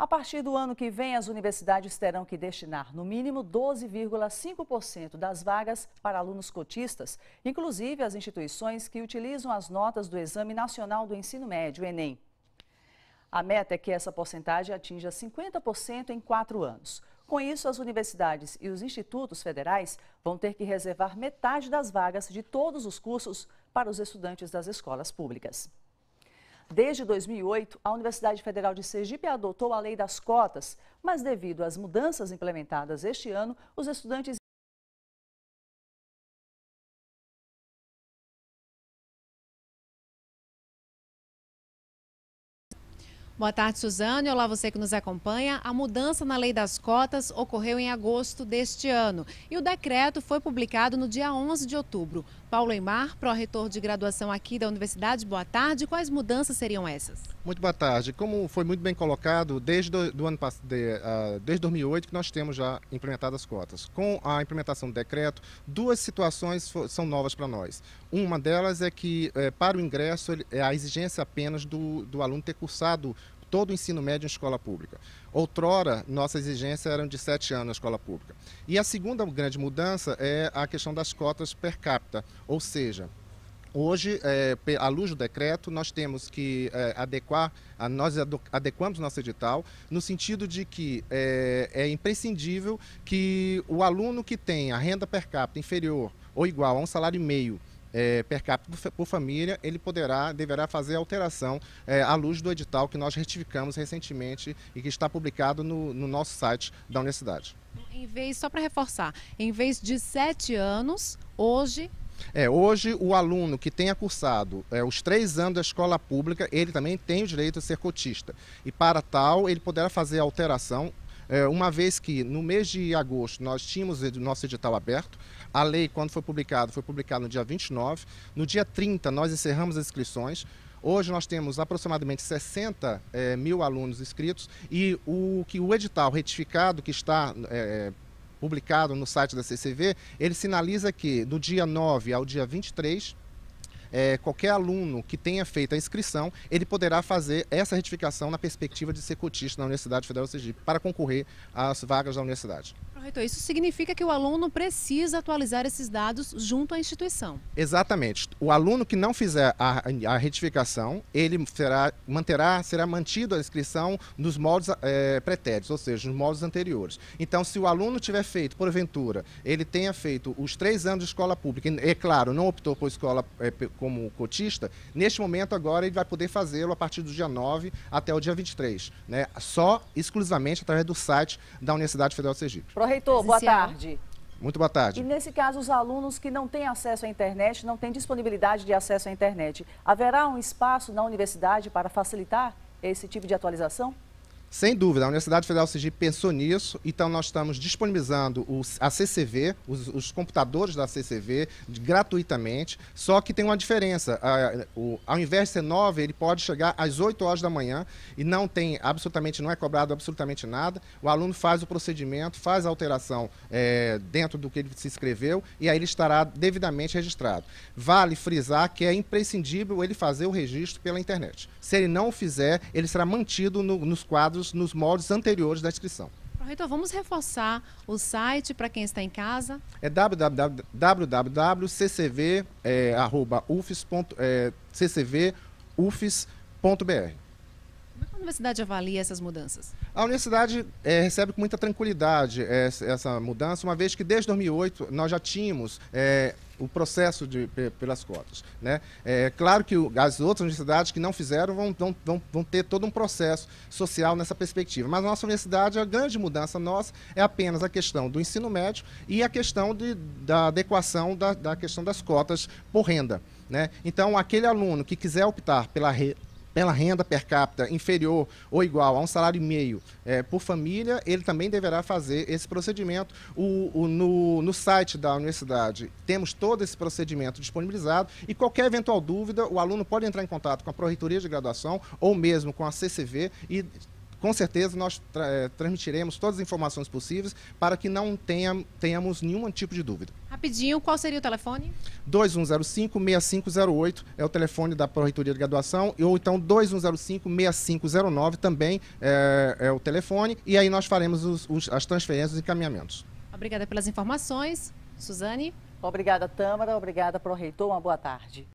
A partir do ano que vem, as universidades terão que destinar no mínimo 12,5% das vagas para alunos cotistas, inclusive as instituições que utilizam as notas do Exame Nacional do Ensino Médio, Enem. A meta é que essa porcentagem atinja 50% em quatro anos. Com isso, as universidades e os institutos federais vão ter que reservar metade das vagas de todos os cursos para os estudantes das escolas públicas. Desde 2008, a Universidade Federal de Sergipe adotou a lei das cotas, mas devido às mudanças implementadas este ano, os estudantes Boa tarde, Suzane. Olá, você que nos acompanha. A mudança na lei das cotas ocorreu em agosto deste ano e o decreto foi publicado no dia 11 de outubro. Paulo Eimar, pró-reitor de graduação aqui da Universidade, boa tarde. Quais mudanças seriam essas? Muito boa tarde. Como foi muito bem colocado, desde, do, do ano, de, uh, desde 2008 que nós temos já implementado as cotas. Com a implementação do decreto, duas situações são novas para nós. Uma delas é que, eh, para o ingresso, ele, é a exigência apenas do, do aluno ter cursado todo o ensino médio em escola pública. Outrora, nossa exigência era de sete anos na escola pública. E a segunda grande mudança é a questão das cotas per capita, ou seja, Hoje, é, à luz do decreto, nós temos que é, adequar, a, nós adequamos nosso edital no sentido de que é, é imprescindível que o aluno que tem a renda per capita inferior ou igual a um salário e meio é, per capita por família, ele poderá, deverá fazer alteração é, à luz do edital que nós retificamos recentemente e que está publicado no, no nosso site da universidade. Em vez, só para reforçar, em vez de sete anos, hoje é, hoje, o aluno que tenha cursado é, os três anos da escola pública, ele também tem o direito de ser cotista. E para tal, ele poderá fazer alteração é, uma vez que no mês de agosto nós tínhamos o nosso edital aberto, a lei, quando foi publicada, foi publicada no dia 29, no dia 30 nós encerramos as inscrições. Hoje nós temos aproximadamente 60 é, mil alunos inscritos e o que o edital retificado que está é, publicado no site da CCV, ele sinaliza que do dia 9 ao dia 23 é, qualquer aluno que tenha feito a inscrição, ele poderá fazer essa retificação na perspectiva de ser cotista na Universidade Federal do Sergipe para concorrer às vagas da universidade. Corretor, isso significa que o aluno precisa atualizar esses dados junto à instituição. Exatamente. O aluno que não fizer a, a retificação, ele será, manterá, será mantido a inscrição nos moldes é, eh, pretéritos, ou seja, nos moldes anteriores. Então, se o aluno tiver feito, porventura, ele tenha feito os três anos de escola pública, e, é claro, não optou por escola é, como cotista, neste momento agora ele vai poder fazê-lo a partir do dia 9 até o dia 23, né? só exclusivamente através do site da Universidade Federal de Sergipe. Reitor, boa tarde. Muito boa tarde. E nesse caso, os alunos que não têm acesso à internet, não têm disponibilidade de acesso à internet, haverá um espaço na universidade para facilitar esse tipo de atualização? Sem dúvida, a Universidade Federal Sergipe pensou nisso, então nós estamos disponibilizando os, a CCV, os, os, computadores da CCV, gratuitamente, só que tem uma diferença, a, o, ao invés de ser 9, ele pode chegar às 8 horas da manhã e não tem absolutamente, não é cobrado absolutamente nada, o aluno faz o procedimento, faz a alteração é, dentro do que ele se inscreveu e aí ele estará devidamente registrado. Vale frisar que é imprescindível ele fazer o registro pela internet. Se ele não o fizer, ele será mantido no, nos quadros nos moldes anteriores da inscrição. Reitor, vamos reforçar o site para quem está em casa? É www.ccv.ufs.br. É, é, Como é que a universidade avalia essas mudanças? A universidade é, recebe com muita tranquilidade essa, é, essa, mudança, uma vez que desde 2008 nós já tínhamos é, o processo de, pelas cotas. Né? É, é claro que as outras universidades que não fizeram vão, vão, vão ter todo um processo social nessa perspectiva. Mas a nossa universidade, a grande mudança nossa é apenas a questão do ensino médio e a questão de, da adequação da, da questão das cotas por renda. Né? Então, aquele aluno que quiser optar pela pela renda per capita inferior ou igual a um salário e meio é, por família, ele também deverá fazer esse procedimento. O, o, no, no site da universidade temos todo esse procedimento disponibilizado e qualquer eventual dúvida, o aluno pode entrar em contato com a Proreitoria de Graduação ou mesmo com a CCV e com certeza nós tra eh, transmitiremos todas as informações possíveis para que não tenha, tenhamos nenhum tipo de dúvida. Rapidinho, qual seria o telefone? 2105-6508 é o telefone da Proreitoria de Graduação, ou então 2105-6509 também é, é, o telefone, e aí nós faremos os, os, as transferências e encaminhamentos. Obrigada pelas informações. Suzane? Obrigada, Tâmara. Obrigada, Proreitor. Uma boa tarde.